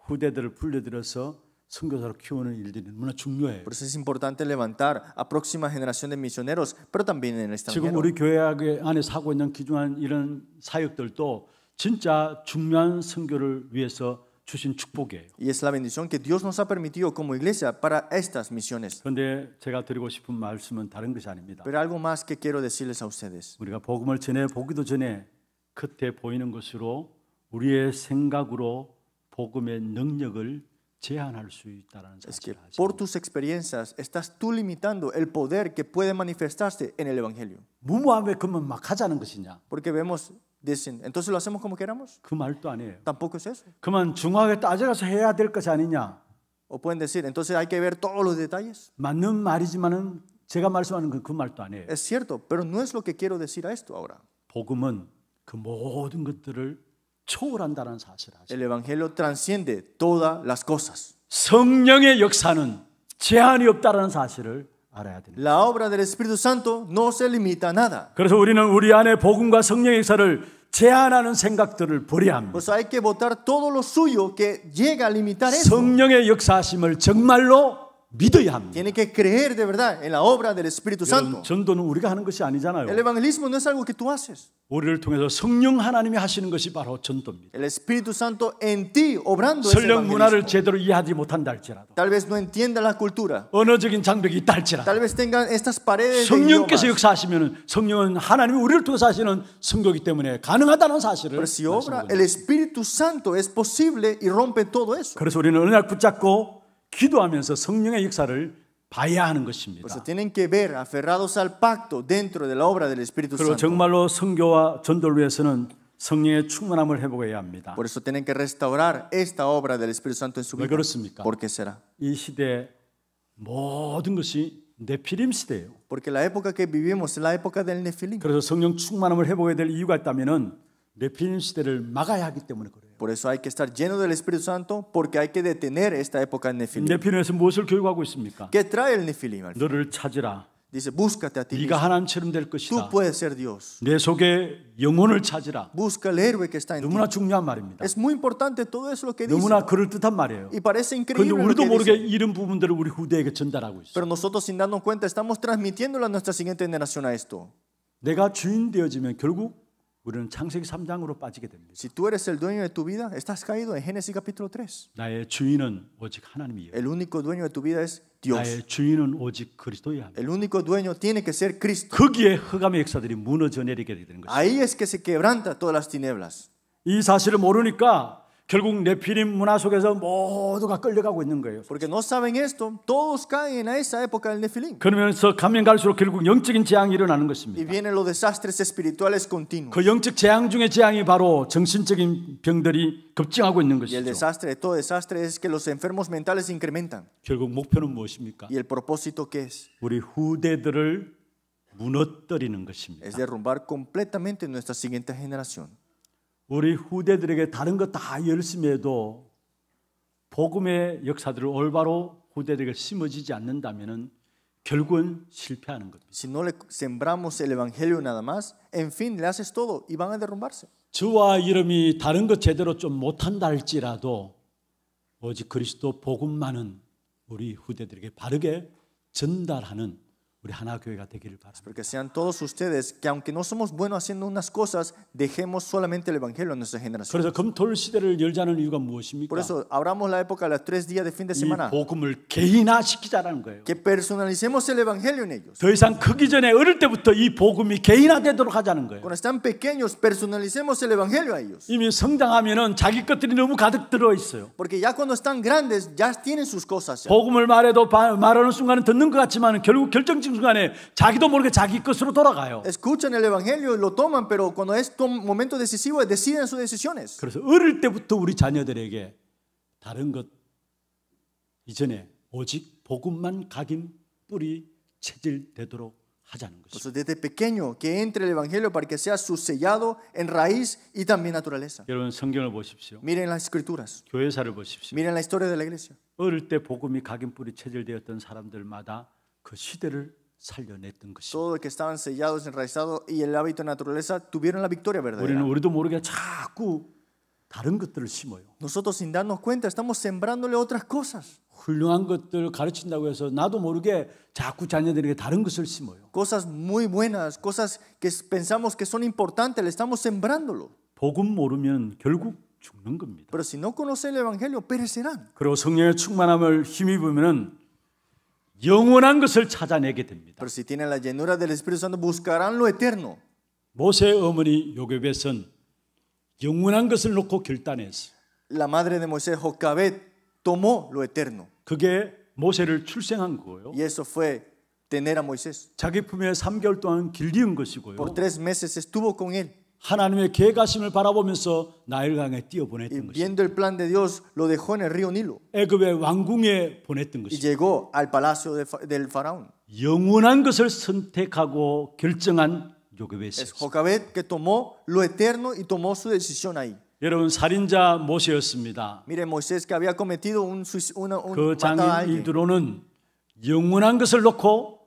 후대들을 불러들여서 선교사로 키우는 일들이 너무나 중요해요. Por eso es importante levantar a próxima generación de misioneros, pero también en el extranjero. 지금 우리 교회 안에 하고 있는 기중한 이런 사역들도 진짜 중요한 선교를 위해서 주신 축복이에요. Y es la bendición que Dios nos ha permitido como iglesia para estas misiones. 그런데 제가 드리고 싶은 말씀은 다른 것이 아닙니다. Pero algo más que quiero decirles a ustedes. 우리가 복음을 전해 보기도 전에 그때 보이는 것으로 우리의 생각으로 복음의 능력을 Es que por tus experiencias estás tú limitando el poder que puede manifestarse en el Evangelio. Porque vemos, dicen, entonces lo hacemos como queramos. Tampoco es eso. O pueden decir, entonces hay que ver todos los detalles. Es cierto, pero no es lo que quiero decir a esto ahora. 복음은 그 모든 것들을 초월한다는 사실 아시죠? El evangelio transciende todas las cosas. 성령의 역사는 제한이 없다는 사실을 알아야 됩니다. La obra del Espíritu Santo no se limita a nada. 그래서 우리는 우리 안에 복음과 성령의 역사를 제한하는 생각들을 버려야 합니다. Pues hay que botar todo lo suyo que llega a limitar eso. 성령의 역사심을 정말로 믿어야 합니다. Tiene que creer de verdad en la obra del Espíritu Santo. 전도는 우리가 하는 것이 아니잖아요. El evangelismo no es algo que tú haces. 우리를 통해서 성령 하나님이 하시는 것이 바로 전도입니다. El Espíritu Santo en ti obrando 설령 문화를 제대로 이해하지 못한다 할지라도 Tal vez no entienda la cultura. 언어적인 장벽이 있다 할지라도 Tal vez tengan estas paredes 성령께서 역사하시면 성령은 하나님이 우리를 통해서 하시는 선교이기 때문에 가능하다는 사실을 Pero si obra el Espíritu Santo es posible y rompe todo eso. 그래서 우리는 언약 붙잡고 기도하면서 성령의 역사를 봐야 하는 것입니다. Pues tienen que ver aferrados al pacto dentro de la obra del Espíritu Santo. 그리고 정말로 선교와 전도를 위해서는 성령의 충만함을 회복해야 합니다. Por eso tienen que restaurar esta obra del Espíritu Santo en su vida. 왜 그렇습니까? ¿Por qué será? 이 시대 모든 것이 네피림 시대예요. Porque la época que vivimos es la época del Nefilim. 그래서 성령 충만함을 회복해야 될 이유가 있다면은 네피림 시대를 막아야 하기 때문에 그래요. Por eso hay que estar lleno del Espíritu Santo porque hay que detener esta época e Nefilim. q u é trae el Nefilim? Dice, búscate a ti 네가 하나님 Tú puedes ser Dios. Busca el héroe que está en 너무 Es muy importante todo eso lo que dice. Y parece increíble. 그런데 우리 dice. Pero nosotros sin darnos cuenta estamos transmitiendo a nuestra siguiente generación a esto. 내가 주인 되어지면 결국 우리는 창세기 3장으로 빠지게 됩니다. Si tú eres el dueño de tu vida, estás caído en Génesis capítulo 3. 나의 주인은 오직 하나님이요. El único dueño de tu vida es Dios. 나의 주인은 오직 그리스도야 합니다. El único dueño tiene que ser Cristo. 거기에 흑암의 역사들이 무너져 내리게 되는 것입니다. Ahí es que se quebranta todas las tinieblas. 이 사실을 모르니까 결국 네피림 문화 속에서 모두가 끌려가고 있는 거예요. Porque no saben esto, todos caen a esa época del Nefilim. 그러면서 가면 갈수록 결국 영적인 재앙이 일어나는 것입니다. Y vienen los desastres espirituales continuos. 그 영적 재앙 중의 재앙이 바로 정신적인 병들이 급증하고 있는 것이죠. Y el desastre, todo desastre es que los enfermos mentales incrementan. 결국 목표는 무엇입니까? Y el propósito qué es? 우리 후대들을 무너뜨리는 것입니다. Es derrumbar completamente nuestra siguiente generación. 우리 후대들에게 다른 것 다 열심히 해도 복음의 역사들을 올바로 후대들에게 심어지지 않는다면 결국은 실패하는 겁니다. Si no le sembramos el evangelio nada más, en fin, le haces todo y van a derrumbarse. 저와 이름이 다른 것 제대로 좀 못한다 할지라도 오직 그리스도 복음만은 우리 후대들에게 바르게 전달하는 Porque sean todos ustedes que aunque no somos buenos haciendo unas cosas, dejemos solamente el evangelio en nuestra generación. Por eso abramos la época de los tres días de fin de semana. Que personalicemos el evangelio en ellos. Cuando están pequeños, personalicemos el evangelio a ellos. Porque ya cuando están grandes, ya tienen sus cosas. Ya. 중간에 자기도 모르게 자기 것으로 돌아가요. Escuchan el evangelio, lo toman, pero cuando es un momento decisivo deciden sus decisiones. 그래서 어릴 때부터 우리 자녀들에게 다른 것 이전에 오직 복음만 각인 뿌리 체질 되도록 하자는 것이죠. Entonces desde pequeño que entre el evangelio para que sea su sellado en raíz y también naturaleza. 여러분 성경을 보십시오. Miren las escrituras. 교회사를 보십시오. Miren la historia de la iglesia. 어릴 때 복음이 각인 뿌리 체질되었던 사람들마다 그 시대를 살려냈던 것입니다. Todo que estaban sellados, enraizados y el hábito de naturaleza tuvieron la victoria verdadera. 우리는 우리도 모르게 자꾸 다른 것들을 심어요. Nosotros sin darnos cuenta estamos sembrándole otras cosas. 훌륭한 것들을 가르친다고 해서 나도 모르게 자꾸 자녀들에게 다른 것을 심어요. Cosas muy buenas, cosas que pensamos que son importantes, le estamos sembrándolo. 복음 모르면 결국 죽는 겁니다. Pero si no conoce el evangelio perecerán. 그리고 성령의 충만함을 힘입으면은 영원한 것을 찾아내게 됩니다. Pero si tienen la llenura del Espíritu Santo buscarán lo eterno. 모세의 어머니 요게벳은 영원한 것을 놓고 결단했어. La madre de Moisés Jocabet tomó lo eterno. 그게 모세를 출생한 거예요. Y eso fue tener a Moisés. 자기 품에 3개월 동안 길리운 것이고요. Por tres meses estuvo con él. 하나님의 계가심을 바라보면서 나일강에 뛰어 보냈던 것이. Viendo el plan de Dios lo dejó en el río Nilo. 애굽의 왕궁에 보냈던 것이. Y llegó al palacio de, del faraón. 영원한 것을 선택하고 결정한 요게벳이. Jocabed que tomó lo eterno y tomó su decisión ahí. 여러분 살인자 모세였습니다. Mire Moisés que había cometido un una, un 그 장인 이드로는 영원한 것을 놓고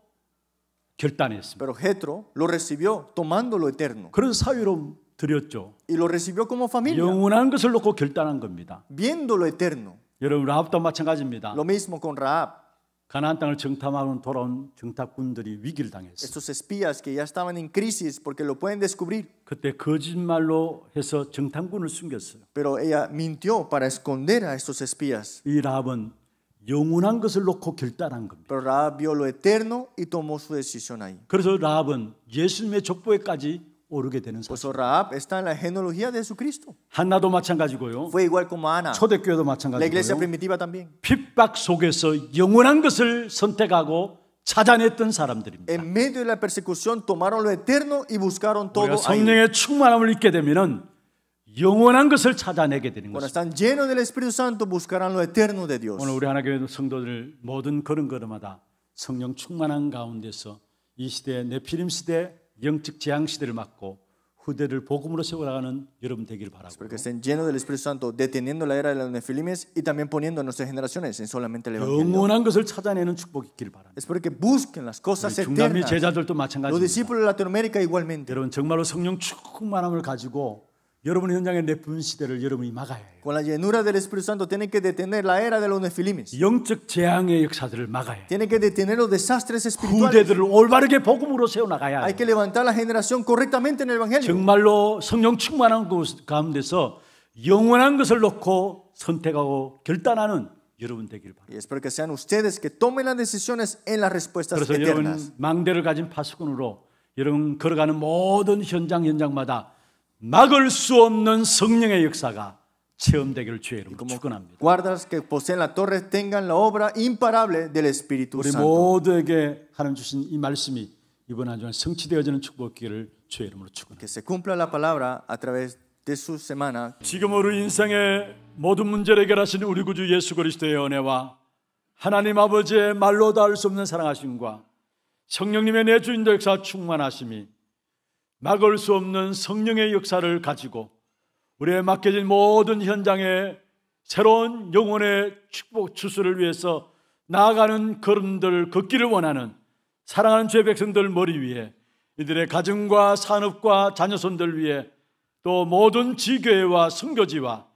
결단했습니다. Pero Jetro lo recibió tomando lo eterno. 그래서 사유로 드렸죠. Y lo recibió como familia. 영원한 것을 놓고 결단한 겁니다. Viendo lo eterno. 여러분 라합도 마찬가지입니다. Lo mismo con Rahab. 가나안 땅을 정탐하고 돌아온 정탐꾼들이 위기를 당했어요. Estos espías que ya estaban en crisis porque lo pueden descubrir. 그때 거짓말로 해서 정탐꾼을 숨겼어요. Pero ella mintió para esconder a estos espías. 이 라합은 영원한 것을 놓고 결단한 겁니다. Pero Raab vio lo eterno y tomó su decisión ahí. 그래서 라합은 예수님의 족보에까지 오르게 되는 Por eso 사실. Raab está en la genealogía de Jesucristo. 한나도 마찬가지고요. Fue igual como Ana, 초대교회도 la iglesia 마찬가지고요. primitiva también. 핍박 속에서 영원한 것을 선택하고 찾아냈던 사람들입니다. En medio de la persecución tomaron lo eterno y buscaron todo 우리가 ahí. 성령의 충만함을 잊게 되면은 영원한 것을 찾아내게 되는 것입니다. Cuando están llenos del Espíritu Santo buscarán lo eterno de Dios. 오늘 우리 하나교회 성도들 모든 걸음걸음마다 성령 충만한 가운데서 이 시대 내피림 시대 영적 재앙 시대를 맞고 후대를 복음으로 세워나가는 여러분 되길 바라고. Porque estén llenos del Espíritu Santo, deteniendo la era de los nefilimes y también poniendo a nuestras generaciones en solamente el evangelio. 영원한 것을 찾아내는 축복이 있길 바랍니다. Es porque busquen las cosas eternas. 중남미 제자들도 마찬가지입니다. Los discípulos de Latinoamérica igualmente. 여러분 정말로 성령 충만함을 가지고 여러분의 현장에 내뿜는 시대를 여러분이 막아야 해요. Con la llenura del Espíritu Santo tienen que detener la era de los nefilimis. 영적 재앙의 역사들을 막아야 해요. Tienen que detener los desastres espirituales. 후대들을 올바르게 복음으로 세워 나가야 해요. Hay que levantar la generación correctamente en el evangelio. 정말로 성령 충만한 가운데서 영원한 것을 놓고 선택하고 결단하는 여러분 되길 바랍니다. Espero que sean ustedes que tomen las decisiones en las respuestas eternas. 그래서 여러분 망대를 가진 파수꾼으로 여러분 걸어가는 모든 현장 현장마다 막을 수 없는 성령의 역사가 체험되기를 주의 로 축원합니다. Guardas que poseen la torre tengan la obra imparable del Espíritu Santo. 모두에게 하나님 주신 이 말씀이 이번 한 주간 성취되어지는 축복기를 주의 이름으로 축원합니다. Que se cumpla la palabra a través de su semana. 지금 우리 인생의 모든 문제를 해결하시 우리 구주 예수 그리스도의 은혜와 하나님 아버지의 말로 닿을 수 없는 사랑하심과 성령님의 내주인 역사 충만하심이 막을 수 없는 성령의 역사를 가지고 우리의 맡겨진 모든 현장에 새로운 영혼의 축복 추수를 위해서 나아가는 걸음들 걷기를 원하는 사랑하는 주의 백성들 머리 위에 이들의 가정과 산업과 자녀손들 위에 또 모든 지교회와 성교지와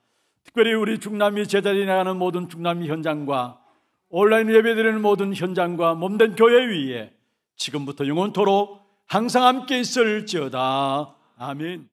특별히 우리 중남이 제자리 나가는 모든 중남이 현장과 온라인 예배드리는 모든 현장과 몸된 교회 위에 지금부터 영원토록 항상 함께 있을지어다. 아멘.